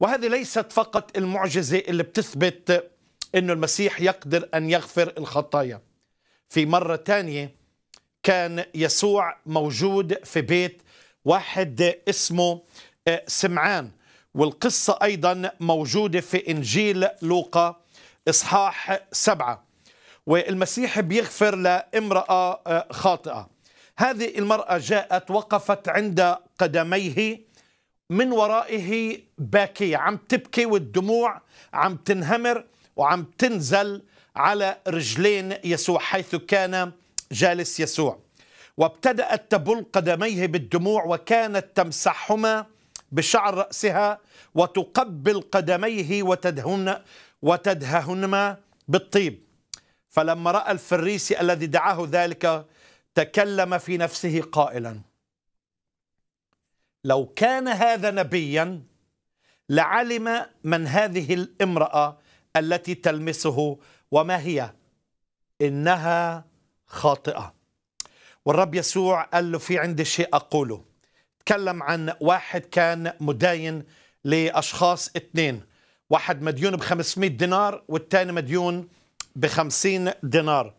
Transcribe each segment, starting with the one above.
وهذه ليست فقط المعجزة اللي بتثبت أنه المسيح يقدر أن يغفر الخطايا في مرة تانية كان يسوع موجود في بيت واحد اسمه آه، سمعان والقصة أيضا موجودة في إنجيل لوقا إصحاح سبعة والمسيح بيغفر لامرأة آه، خاطئة هذه المرأة جاءت وقفت عند قدميه من ورائه باكية عم تبكي والدموع عم تنهمر وعم تنزل على رجلين يسوع حيث كان جالس يسوع وابتدأت تبل قدميه بالدموع وكانت تمسحهما بشعر رأسها وتقبل قدميه وتدهن وتدههنما بالطيب فلما رأى الفريسي الذي دعاه ذلك تكلم في نفسه قائلا لو كان هذا نبيا لعلم من هذه الامرأة التي تلمسه وما هي إنها خاطئة والرب يسوع قال له في عندي شيء أقوله تكلم عن واحد كان مداين لأشخاص اثنين واحد مديون ب 500 دينار والثاني مديون ب 50 دينار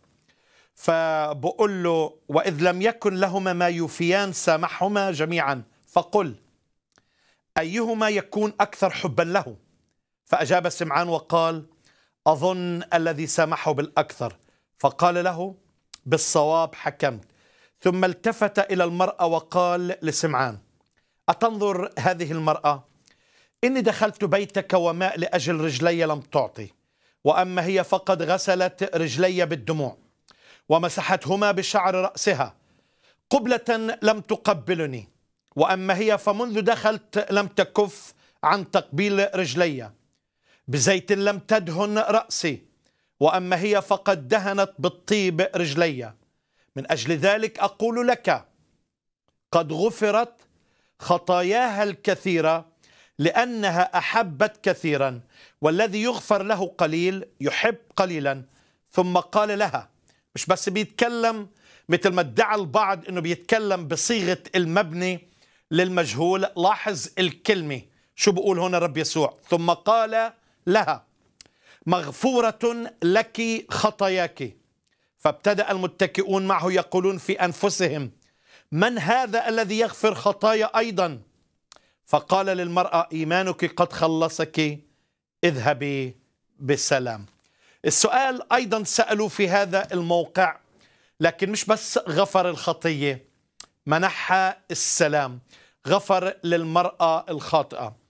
فبقول له وإذ لم يكن لهما ما يوفيان سامحهما جميعا فقل أيهما يكون أكثر حبا له فأجاب سمعان وقال أظن الذي سامحه بالأكثر فقال له بالصواب حكمت ثم التفت إلى المرأة وقال لسمعان أتنظر هذه المرأة إني دخلت بيتك وماء لأجل رجلي لم تعطي وأما هي فقد غسلت رجلي بالدموع ومسحتهما بشعر رأسها قبلة لم تقبلني وأما هي فمنذ دخلت لم تكف عن تقبيل رجلي بزيت لم تدهن رأسي وأما هي فقد دهنت بالطيب رجلي من أجل ذلك أقول لك قد غفرت خطاياها الكثيرة لأنها أحبت كثيرا والذي يغفر له قليل يحب قليلا ثم قال لها مش بس بيتكلم مثل ما ادعى البعض أنه بيتكلم بصيغة المبني للمجهول لاحظ الكلمة شو بقول هنا رب يسوع ثم قال لها مغفورة لك خطاياك فابتدأ المتكئون معه يقولون في أنفسهم من هذا الذي يغفر خطايا أيضا فقال للمرأة إيمانك قد خلصك اذهبي بسلام السؤال أيضا سألوا في هذا الموقع لكن مش بس غفر الخطية منحها السلام غفر للمرأة الخاطئة